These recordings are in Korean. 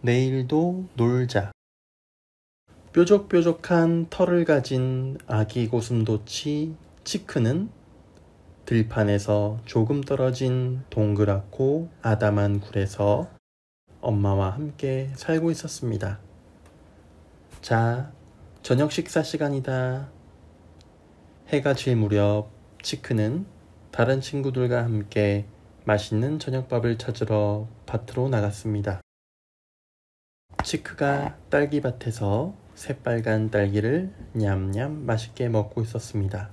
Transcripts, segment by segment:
내일도 놀자. 뾰족뾰족한 털을 가진 아기 고슴도치 치크는 들판에서 조금 떨어진 동그랗고 아담한 굴에서 엄마와 함께 살고 있었습니다. 자, 저녁 식사 시간이다. 해가 질 무렵 치크는 다른 친구들과 함께 맛있는 저녁밥을 찾으러 밭으로 나갔습니다. 치크가 딸기밭에서 새빨간 딸기를 냠냠 맛있게 먹고 있었습니다.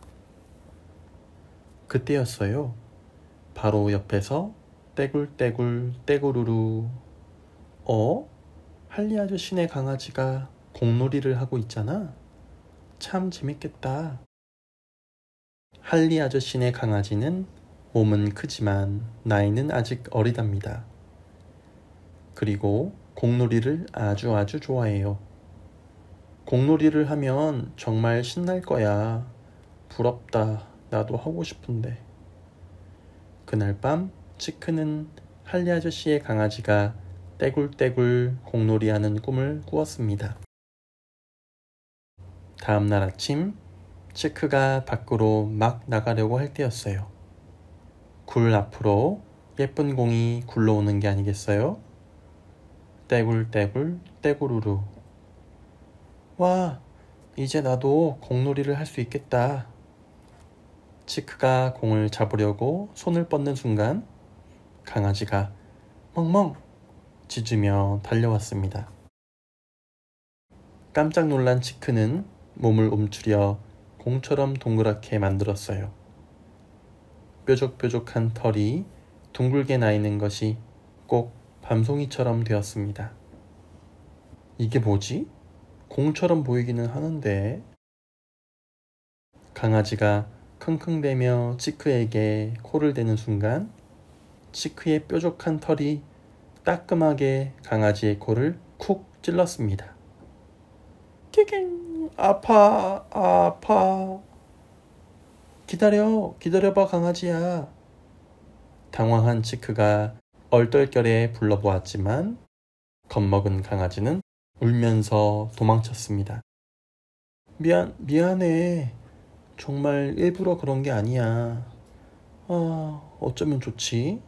그때였어요. 바로 옆에서 떼굴떼굴 떼구루루 어? 할리 아저씨네 강아지가 공놀이를 하고 있잖아. 참 재밌겠다. 할리 아저씨네 강아지는 몸은 크지만 나이는 아직 어리답니다. 그리고 공놀이를 아주 아주 좋아해요. 공놀이를 하면 정말 신날 거야. 부럽다. 나도 하고 싶은데. 그날 밤 치크는 할리 아저씨의 강아지가 떼굴떼굴 공놀이하는 꿈을 꾸었습니다. 다음 날 아침 치크가 밖으로 막 나가려고 할 때였어요. 굴 앞으로 예쁜 공이 굴러오는 게 아니겠어요? 떼굴떼굴 떼구루루 와 이제 나도 공놀이를 할 수 있겠다 치크가 공을 잡으려고 손을 뻗는 순간 강아지가 멍멍 짖으며 달려왔습니다. 깜짝 놀란 치크는 몸을 움츠려 공처럼 동그랗게 만들었어요. 뾰족뾰족한 털이 둥글게 나 있는 것이 꼭 밤송이처럼 되었습니다. 이게 뭐지? 공처럼 보이기는 하는데 강아지가 킁킁대며 치크에게 코를 대는 순간 치크의 뾰족한 털이 따끔하게 강아지의 코를 쿡 찔렀습니다. 끼갱 아파 아파 기다려 기다려봐 강아지야 당황한 치크가 얼떨결에 불러보았지만 겁먹은 강아지는 울면서 도망쳤습니다. 미안, 미안해. 정말 일부러 그런 게 아니야. 아, 어쩌면 좋지?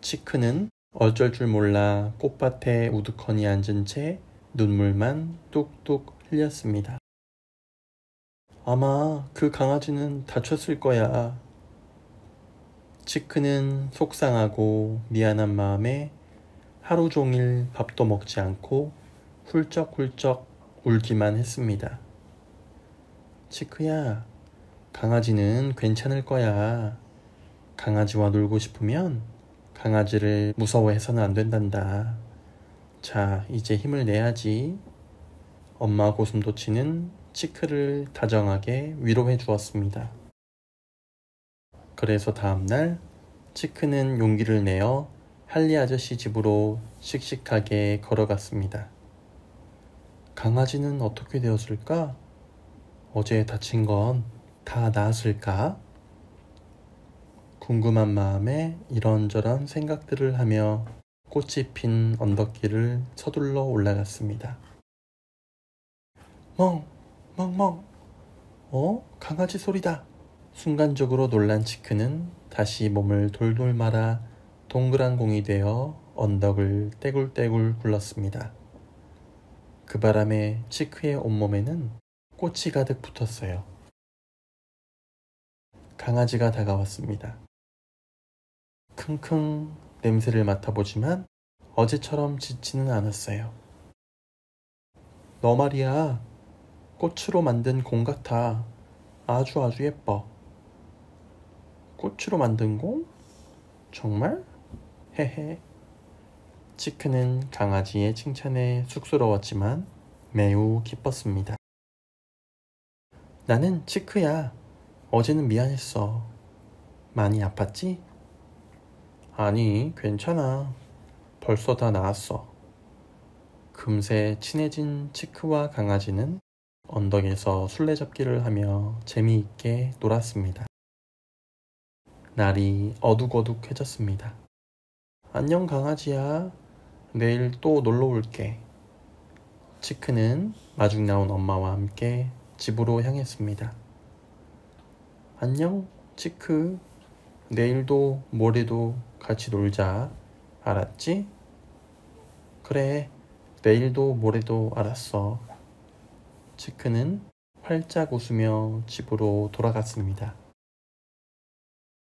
치크는 어쩔 줄 몰라 꽃밭에 우두커니 앉은 채 눈물만 뚝뚝 흘렸습니다. 아마 그 강아지는 다쳤을 거야. 치크는 속상하고 미안한 마음에 하루 종일 밥도 먹지 않고 훌쩍훌쩍 울기만 했습니다. 치크야, 강아지는 괜찮을 거야. 강아지와 놀고 싶으면 강아지를 무서워해서는 안 된단다. 자, 이제 힘을 내야지. 엄마 고슴도치는 치크를 다정하게 위로해 주었습니다. 그래서 다음날 치크는 용기를 내어 할리 아저씨 집으로 씩씩하게 걸어갔습니다. 강아지는 어떻게 되었을까? 어제 다친 건 다 나았을까? 궁금한 마음에 이런저런 생각들을 하며 꽃이 핀 언덕길을 서둘러 올라갔습니다. 멍, 멍, 멍. 어? 강아지 소리다. 순간적으로 놀란 치크는 다시 몸을 돌돌 말아 동그란 공이 되어 언덕을 떼굴떼굴 굴렀습니다. 그 바람에 치크의 온몸에는 꽃이 가득 붙었어요. 강아지가 다가왔습니다. 킁킁 냄새를 맡아보지만 어제처럼 짖지는 않았어요. 너 말이야, 꽃으로 만든 공 같아. 아주 아주 예뻐. 꽃으로 만든 공? 정말? 헤헤. 치크는 강아지의 칭찬에 쑥스러웠지만 매우 기뻤습니다. 나는 치크야. 어제는 미안했어. 많이 아팠지? 아니, 괜찮아. 벌써 다 나았어. 금세 친해진 치크와 강아지는 언덕에서 술래잡기를 하며 재미있게 놀았습니다. 날이 어둑어둑해졌습니다. 안녕 강아지야. 내일 또 놀러 올게. 치크는 마중 나온 엄마와 함께 집으로 향했습니다. 안녕, 치크. 내일도 모레도 같이 놀자. 알았지? 그래. 내일도 모레도 알았어. 치크는 활짝 웃으며 집으로 돌아갔습니다.